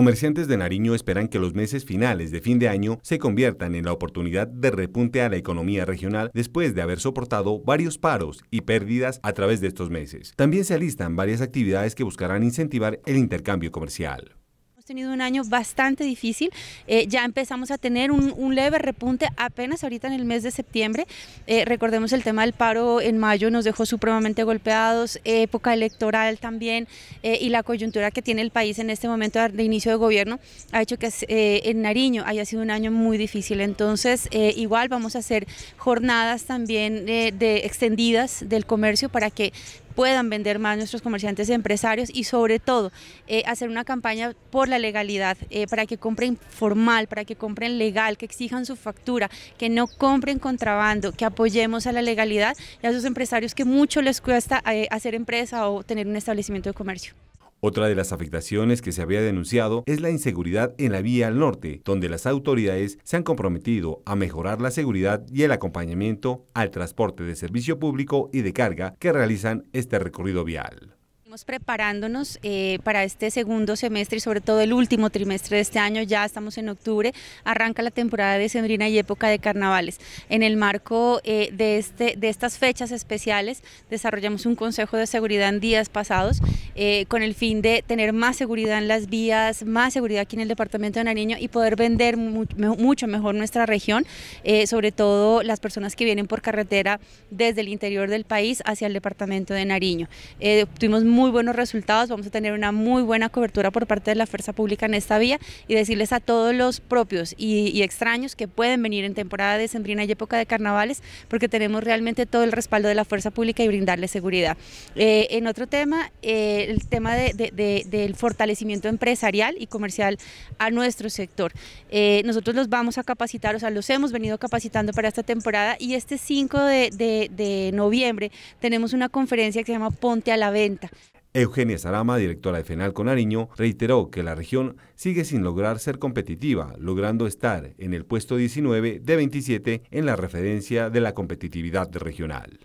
comerciantes de Nariño esperan que los meses finales de fin de año se conviertan en la oportunidad de repunte a la economía regional después de haber soportado varios paros y pérdidas a través de estos meses. También se alistan varias actividades que buscarán incentivar el intercambio comercial tenido un año bastante difícil. Eh, ya empezamos a tener un, leve repunte apenas ahorita en el mes de septiembre. Eh, recordemos el tema del paro en mayo nos dejó supremamente golpeados, época electoral también eh, y la coyuntura que tiene el país en este momento de inicio de gobierno ha hecho que en Nariño haya sido un año muy difícil. Entonces igual vamos a hacer jornadas también de extendidas del comercio para que puedan vender más nuestros comerciantes y empresarios y sobre todo eh, hacer una campaña por la legalidad, eh, para que compren formal, para que compren legal, que exijan su factura, que no compren contrabando, que apoyemos a la legalidad y a sus empresarios que mucho les cuesta eh, hacer empresa o tener un establecimiento de comercio. Otra de las afectaciones que se había denunciado es la inseguridad en la vía al norte, donde las autoridades se han comprometido a mejorar la seguridad y el acompañamiento al transporte de servicio público y de carga que realizan este recorrido vial preparándonos eh, para este segundo semestre y sobre todo el último trimestre de este año, ya estamos en octubre, arranca la temporada de Sembrina y época de carnavales. En el marco eh, de, este, de estas fechas especiales desarrollamos un consejo de seguridad en días pasados eh, con el fin de tener más seguridad en las vías, más seguridad aquí en el departamento de Nariño y poder vender mucho mejor nuestra región, sobre todo las personas que vienen por carretera desde el interior del país hacia el departamento de Nariño. tuvimos muy muy buenos resultados, vamos a tener una muy buena cobertura por parte de la fuerza pública en esta vía y decirles a todos los propios y, extraños que pueden venir en temporada de sembrina y época de carnavales, porque tenemos realmente todo el respaldo de la fuerza pública y brindarles seguridad. Eh, en otro tema, eh, el tema del fortalecimiento empresarial y comercial a nuestro sector. Eh, nosotros los vamos a capacitar, o sea, los hemos venido capacitando para esta temporada y este 5 de noviembre tenemos una conferencia que se llama Ponte a la Venta. Eugenia Sarama, directora de FENAL Conariño, reiteró que la región sigue sin lograr ser competitiva, logrando estar en el puesto 19 de 27 en la referencia de la competitividad regional.